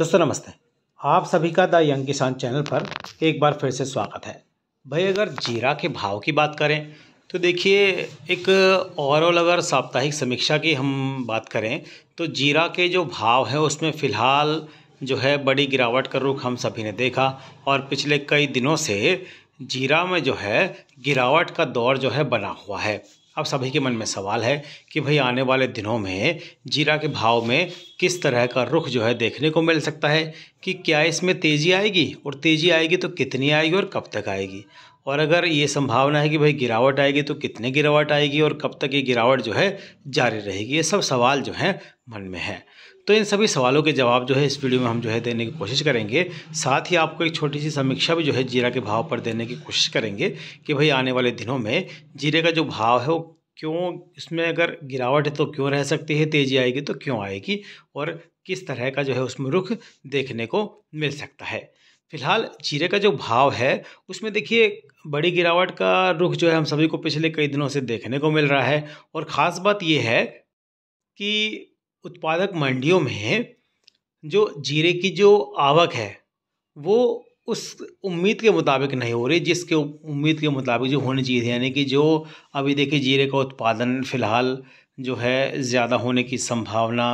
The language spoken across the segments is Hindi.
दोस्तों नमस्ते आप सभी का द यंग किसान चैनल पर एक बार फिर से स्वागत है भाई अगर जीरा के भाव की बात करें तो देखिए एक ओवरऑल अगर साप्ताहिक समीक्षा की हम बात करें तो जीरा के जो भाव है उसमें फ़िलहाल जो है बड़ी गिरावट का रुख हम सभी ने देखा और पिछले कई दिनों से जीरा में जो है गिरावट का दौर जो है बना हुआ है अब सभी के मन में सवाल है कि भाई आने वाले दिनों में जीरा के भाव में किस तरह का रुख जो है देखने को मिल सकता है कि क्या इसमें तेज़ी आएगी और तेज़ी आएगी तो कितनी आएगी और कब तक आएगी और अगर ये संभावना है कि भाई गिरावट आएगी तो कितने गिरावट आएगी और कब तक ये गिरावट जो है जारी रहेगी ये सब सवाल जो हैं मन में है तो इन सभी सवालों के जवाब जो है इस वीडियो में हम जो है देने की कोशिश करेंगे साथ ही आपको एक छोटी सी समीक्षा भी जो है जीरा के भाव पर देने की कोशिश करेंगे कि भाई आने वाले दिनों में जीरे का जो भाव है वो क्यों इसमें अगर गिरावट है तो क्यों रह सकती है तेज़ी आएगी तो क्यों आएगी और किस तरह का जो है उसमें रुख देखने को मिल सकता है फिलहाल जीरे का जो भाव है उसमें देखिए बड़ी गिरावट का रुख जो है हम सभी को पिछले कई दिनों से देखने को मिल रहा है और ख़ास बात यह है कि उत्पादक मंडियों में जो जीरे की जो आवक है वो उस उम्मीद के मुताबिक नहीं हो रही जिसके उम्मीद के मुताबिक जो होनी चाहिए यानी कि जो अभी देखिए जीरे का उत्पादन फ़िलहाल जो है ज़्यादा होने की संभावना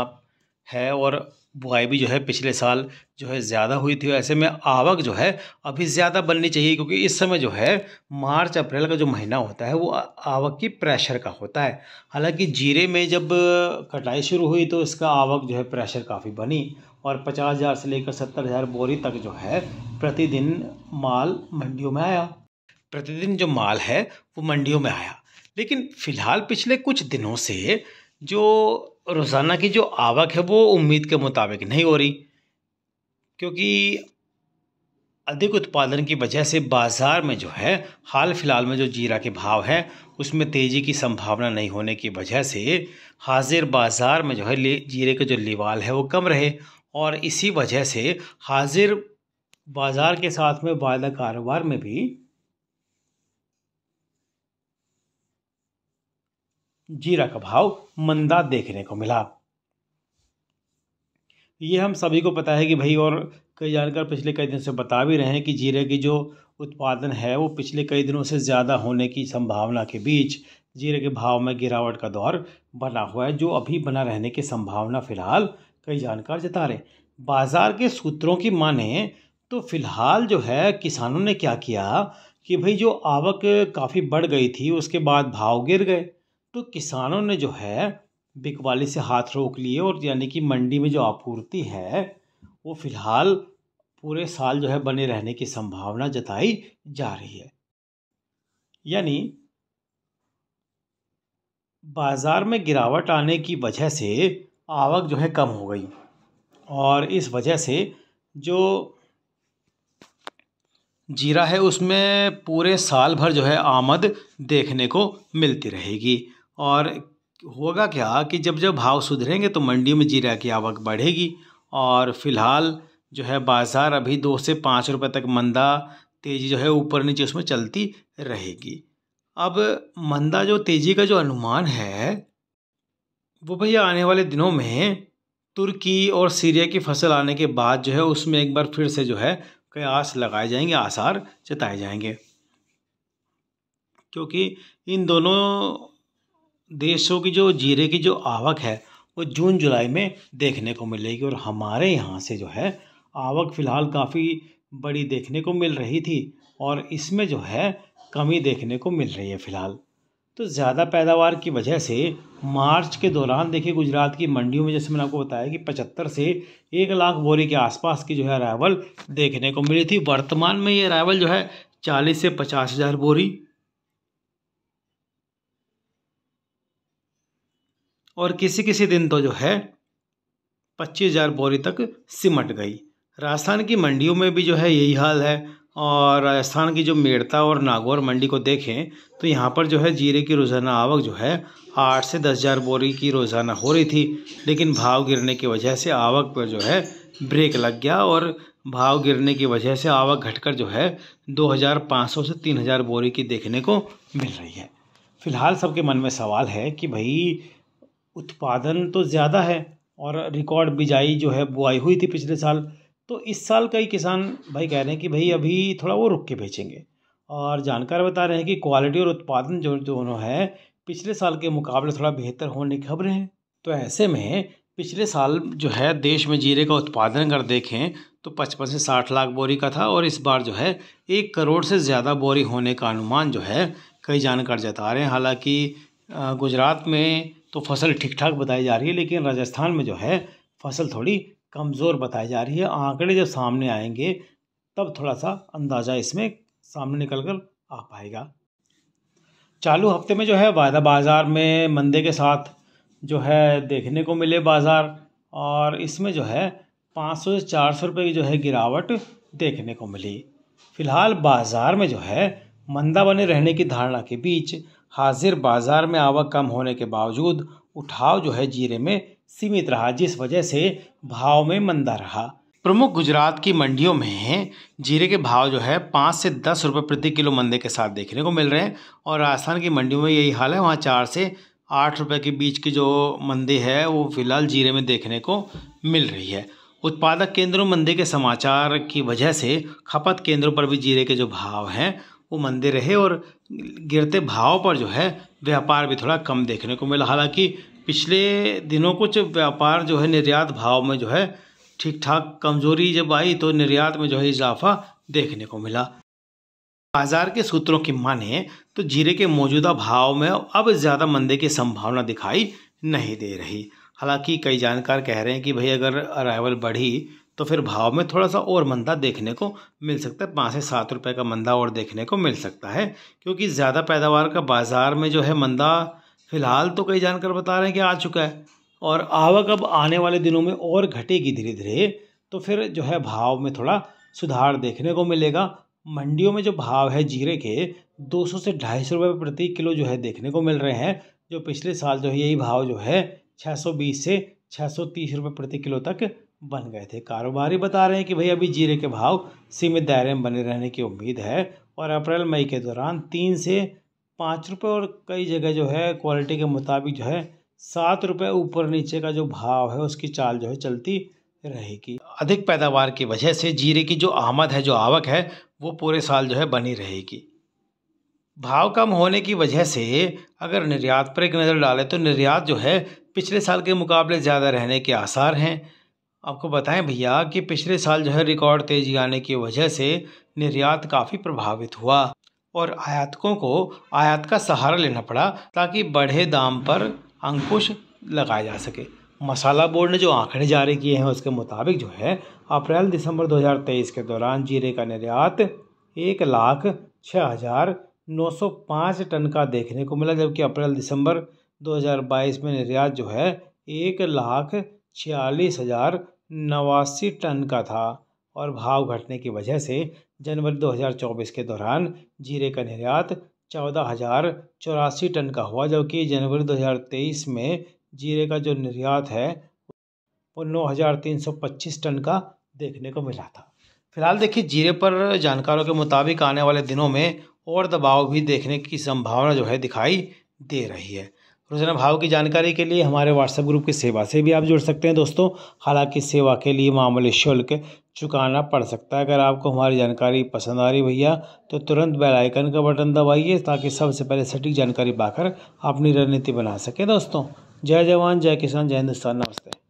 है और बुआई भी जो है पिछले साल जो है ज़्यादा हुई थी ऐसे में आवक जो है अभी ज़्यादा बननी चाहिए क्योंकि इस समय जो है मार्च अप्रैल का जो महीना होता है वो आवक की प्रेशर का होता है हालांकि जीरे में जब कटाई शुरू हुई तो इसका आवक जो है प्रेशर काफ़ी बनी और पचास हज़ार से लेकर सत्तर हज़ार बोरी तक जो है प्रतिदिन माल मंडियों में आया प्रतिदिन जो माल है वो मंडियों में आया लेकिन फ़िलहाल पिछले कुछ दिनों से जो रोज़ाना की जो आवक है वो उम्मीद के मुताबिक नहीं हो रही क्योंकि अधिक उत्पादन की वजह से बाज़ार में जो है हाल फिलहाल में जो जीरा के भाव है उसमें तेज़ी की संभावना नहीं होने की वजह से हाजिर बाज़ार में जो है जीरे के जो लिवाल है वो कम रहे और इसी वजह से हाजिर बाज़ार के साथ में वायदा कारोबार में भी जीरा का भाव मंदा देखने को मिला ये हम सभी को पता है कि भाई और कई जानकार पिछले कई दिन से बता भी रहे हैं कि जीरे की जो उत्पादन है वो पिछले कई दिनों से ज़्यादा होने की संभावना के बीच जीरे के भाव में गिरावट का दौर बना हुआ है जो अभी बना रहने की संभावना फ़िलहाल कई जानकार जता रहे बाज़ार के सूत्रों की माने तो फिलहाल जो है किसानों ने क्या किया कि भाई जो आवक काफ़ी बढ़ गई थी उसके बाद भाव गिर गए तो किसानों ने जो है बिकवाली से हाथ रोक लिए और यानी कि मंडी में जो आपूर्ति है वो फ़िलहाल पूरे साल जो है बने रहने की संभावना जताई जा रही है यानी बाज़ार में गिरावट आने की वजह से आवक जो है कम हो गई और इस वजह से जो जीरा है उसमें पूरे साल भर जो है आमद देखने को मिलती रहेगी और होगा क्या कि जब जब भाव सुधरेंगे तो मंडी में जीरा की आवक बढ़ेगी और फिलहाल जो है बाज़ार अभी दो से पाँच रुपए तक मंदा तेज़ी जो है ऊपर नीचे उसमें चलती रहेगी अब मंदा जो तेज़ी का जो अनुमान है वो भैया आने वाले दिनों में तुर्की और सीरिया की फसल आने के बाद जो है उसमें एक बार फिर से जो है कयास लगाए जाएंगे आसार जताए जाएंगे क्योंकि इन दोनों देशों की जो जीरे की जो आवक है वो जून जुलाई में देखने को मिलेगी और हमारे यहाँ से जो है आवक फ़िलहाल काफ़ी बड़ी देखने को मिल रही थी और इसमें जो है कमी देखने को मिल रही है फ़िलहाल तो ज़्यादा पैदावार की वजह से मार्च के दौरान देखिए गुजरात की मंडियों में जैसे मैंने आपको बताया कि पचहत्तर से एक लाख बोरी के आसपास की जो है अराइवल देखने को मिली थी वर्तमान में ये अराइवल जो है चालीस से पचास हज़ार बोरी और किसी किसी दिन तो जो है पच्चीस हज़ार बोरी तक सिमट गई राजस्थान की मंडियों में भी जो है यही हाल है और राजस्थान की जो मेड़ता और नागौर मंडी को देखें तो यहाँ पर जो है जीरे की रोज़ाना आवक जो है आठ से दस हज़ार बोरी की रोज़ाना हो रही थी लेकिन भाव गिरने की वजह से आवक पर जो है ब्रेक लग गया और भाव गिरने की वजह से आवक घटकर जो है दो हज़ार पाँच सौ से तीन हजार बोरी की देखने को मिल रही है फिलहाल सबके मन में सवाल है कि भाई उत्पादन तो ज़्यादा है और रिकॉर्ड बिजाई जो है बुआई हुई थी पिछले साल तो इस साल कई किसान भाई कह रहे हैं कि भाई अभी थोड़ा वो रुक के बेचेंगे और जानकार बता रहे हैं कि क्वालिटी और उत्पादन जो दोनों है पिछले साल के मुकाबले थोड़ा बेहतर होने की खबरें हैं तो ऐसे में पिछले साल जो है देश में जीरे का उत्पादन अगर देखें तो पचपन से साठ लाख बोरी का था और इस बार जो है एक करोड़ से ज़्यादा बोरी होने का अनुमान जो है कई जानकार जता रहे हैं हालांकि गुजरात में तो फसल ठीक ठाक बताई जा रही है लेकिन राजस्थान में जो है फसल थोड़ी कमज़ोर बताई जा रही है आंकड़े जब सामने आएंगे तब थोड़ा सा अंदाज़ा इसमें सामने निकल कर आ पाएगा चालू हफ्ते में जो है वायदा बाज़ार में मंदे के साथ जो है देखने को मिले बाज़ार और इसमें जो है 500 से 400 रुपये की जो है गिरावट देखने को मिली फ़िलहाल बाज़ार में जो है मंदा बने रहने की धारणा के बीच हाजिर बाज़ार में आवक कम होने के बावजूद उठाव जो है जीरे में सीमित रहा जिस वजह से भाव में मंदा रहा प्रमुख गुजरात की मंडियों में जीरे के भाव जो है पाँच से दस रुपये प्रति किलो मंदे के साथ देखने को मिल रहे हैं और राजस्थान की मंडियों में यही हाल है वहाँ चार से आठ रुपये के बीच की जो मंदी है वो फिलहाल जीरे में देखने को मिल रही है उत्पादक केंद्रों मंदी के समाचार की वजह से खपत केंद्रों पर भी जीरे के जो भाव हैं वो मंदे रहे और गिरते भाव पर जो है व्यापार भी थोड़ा कम देखने को मिला हालांकि पिछले दिनों कुछ व्यापार जो है निर्यात भाव में जो है ठीक ठाक कमजोरी जब आई तो निर्यात में जो है इजाफा देखने को मिला बाजार के सूत्रों की माने तो जीरे के मौजूदा भाव में अब ज़्यादा मंदे की संभावना दिखाई नहीं दे रही हालांकि कई जानकार कह रहे हैं कि भाई अगर अराइवल बढ़ी तो फिर भाव में थोड़ा सा और मंदा देखने को मिल सकता है पाँच से सात रुपये का मंदा और देखने को मिल सकता है क्योंकि ज़्यादा पैदावार का बाज़ार में जो है मंदा फ़िलहाल तो कई जानकर बता रहे हैं कि आ चुका है और आवक अब आने वाले दिनों में और घटेगी धीरे धीरे तो फिर जो है भाव में थोड़ा सुधार देखने को मिलेगा मंडियों में जो भाव है जीरे के दो से ढाई सौ रुपये प्रति किलो जो है देखने को मिल रहे हैं जो पिछले साल जो है यही भाव जो है छः से छः सौ तीस रुपये प्रति किलो तक बन गए थे कारोबारी बता रहे हैं कि भाई अभी जीरे के भाव सीमित दायरे में बने रहने की उम्मीद है और अप्रैल मई के दौरान तीन से पाँच रुपये और कई जगह जो है क्वालिटी के मुताबिक जो है सात रुपये ऊपर नीचे का जो भाव है उसकी चाल जो है चलती रहेगी अधिक पैदावार की वजह से जीरे की जो आमद है जो आवक है वो पूरे साल जो है बनी रहेगी भाव कम होने की वजह से अगर निर्यात पर एक नज़र डालें तो निर्यात जो है पिछले साल के मुकाबले ज़्यादा रहने के आसार हैं आपको बताएं भैया कि पिछले साल जो है रिकॉर्ड तेजी आने की वजह से निर्यात काफ़ी प्रभावित हुआ और आयातकों को आयात का सहारा लेना पड़ा ताकि बढ़े दाम पर अंकुश लगाया जा सके मसाला बोर्ड ने जो आंकड़े जारी किए हैं उसके मुताबिक जो है अप्रैल दिसंबर 2023 के दौरान जीरे का निर्यात एक लाख छः हज़ार नौ सौ पाँच टन का देखने को मिला जबकि अप्रैल दिसंबर 2022 में निर्यात जो है एक लाख छियालीस हज़ार नवासी टन का था और भाव घटने की वजह से जनवरी 2024 के दौरान जीरे का निर्यात चौदह हज़ार चौरासी टन का हुआ जबकि जनवरी 2023 में जीरे का जो निर्यात है वो नौ हज़ार तीन सौ पच्चीस टन का देखने को मिला था फिलहाल देखिए जीरे पर जानकारों के मुताबिक आने वाले दिनों में और दबाव भी देखने की संभावना जो है दिखाई दे रही है रोजाना भाव की जानकारी के लिए हमारे व्हाट्सएप ग्रुप की सेवा से भी आप जुड़ सकते हैं दोस्तों हालांकि सेवा के लिए मामूली शुल्क चुकाना पड़ सकता है अगर आपको हमारी जानकारी पसंद आ रही भैया तो तुरंत बेल आइकन का बटन दबाइए ताकि सबसे पहले सटीक जानकारी पाकर अपनी रणनीति बना सके दोस्तों जय जवान जय किसान जय हिंदुस्तान नमस्ते